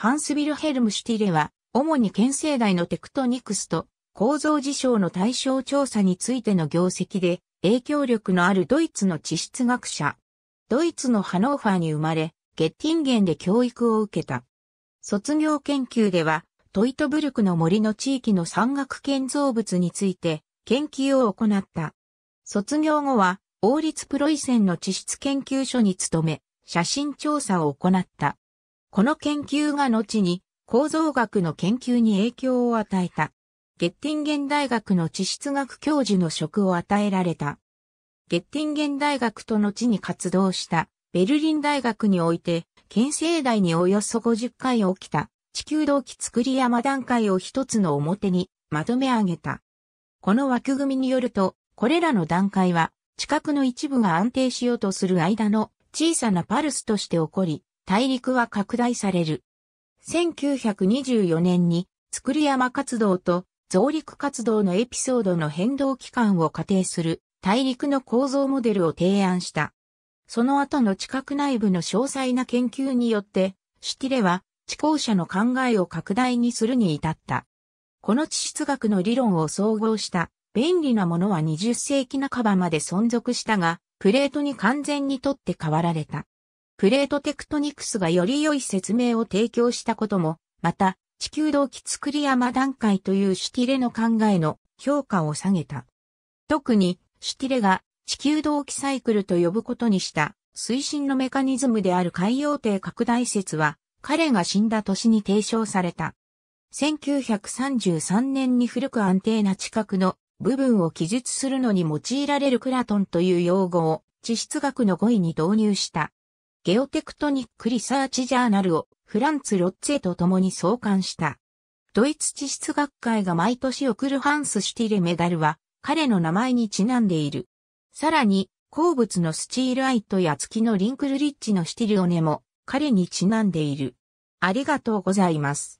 ハンス・ビルヘルム・シュティレは、主に県政大のテクトニクスと構造事象の対象調査についての業績で影響力のあるドイツの地質学者。ドイツのハノーファーに生まれ、ゲッティンゲンで教育を受けた。卒業研究では、トイトブルクの森の地域の山岳建造物について研究を行った。卒業後は、王立プロイセンの地質研究所に勤め、写真調査を行った。この研究が後に構造学の研究に影響を与えた。ゲッティンゲン大学の地質学教授の職を与えられた。ゲッティンゲン大学と後に活動したベルリン大学において、県政大におよそ50回起きた地球同期作り山段階を一つの表にまとめ上げた。この枠組みによると、これらの段階は、地殻の一部が安定しようとする間の小さなパルスとして起こり、大陸は拡大される。1924年に、造山活動と増陸活動のエピソードの変動期間を仮定する大陸の構造モデルを提案した。その後の地殻内部の詳細な研究によって、シティレは地校者の考えを拡大にするに至った。この地質学の理論を総合した便利なものは20世紀半ばまで存続したが、プレートに完全に取って変わられた。プレートテクトニクスがより良い説明を提供したことも、また、地球動機作り山段階というシュティレの考えの評価を下げた。特に、シュティレが地球動機サイクルと呼ぶことにした推進のメカニズムである海洋艇拡大説は、彼が死んだ年に提唱された。1933年に古く安定な地殻の部分を記述するのに用いられるクラトンという用語を地質学の語彙に導入した。ゲオテクトニックリサーチジャーナルをフランツ・ロッツェと共に創刊した。ドイツ地質学会が毎年送るハンス・シティレメダルは彼の名前にちなんでいる。さらに、鉱物のスチールアイトや月のリンクルリッチのシティルオネも彼にちなんでいる。ありがとうございます。